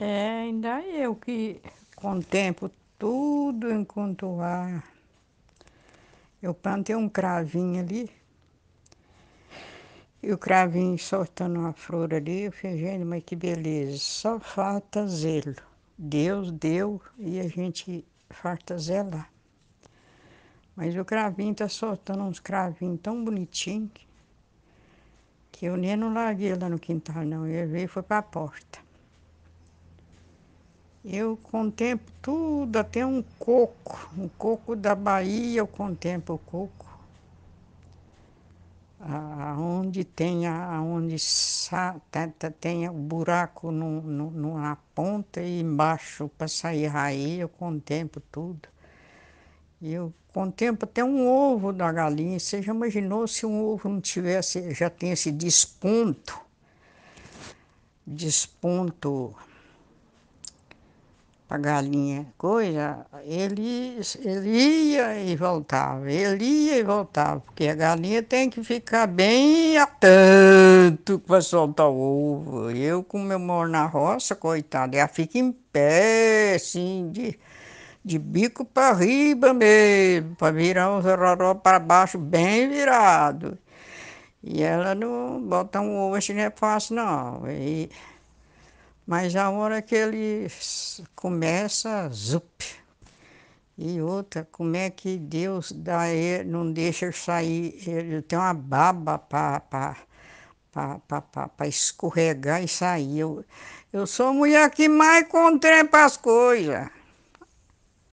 É, ainda eu que contemplo tudo enquanto há. Eu plantei um cravinho ali. E o cravinho soltando uma flor ali, eu falei, gente, mas que beleza, só falta zelo. Deus deu e a gente falta zelar. Mas o cravinho tá soltando uns cravinhos tão bonitinhos que eu nem não larguei lá no quintal, não. Eu veio e foi para a porta. Eu contemplo tudo, até um coco, um coco da Bahia, eu contemplo o coco. Aonde tem, aonde tá, tá, tem o buraco no, no, numa ponta e embaixo para sair raiz, eu contemplo tudo. Eu contemplo até um ovo da galinha. Você já imaginou se um ovo não tivesse, já tem esse desponto? Desponto a galinha, coisa, ele, ele ia e voltava, ele ia e voltava, porque a galinha tem que ficar bem a tanto para soltar o ovo. Eu, como eu moro na roça, coitada, ela fica em pé, assim, de, de bico para riba mesmo, para virar um zororó para baixo, bem virado. E ela não botar um ovo assim não é fácil, não. E, mas a hora que ele começa, zup. E outra, como é que Deus dá ele, não deixa ele sair? Ele tem uma baba para escorregar e sair. Eu, eu sou a mulher que mais contém para as coisas.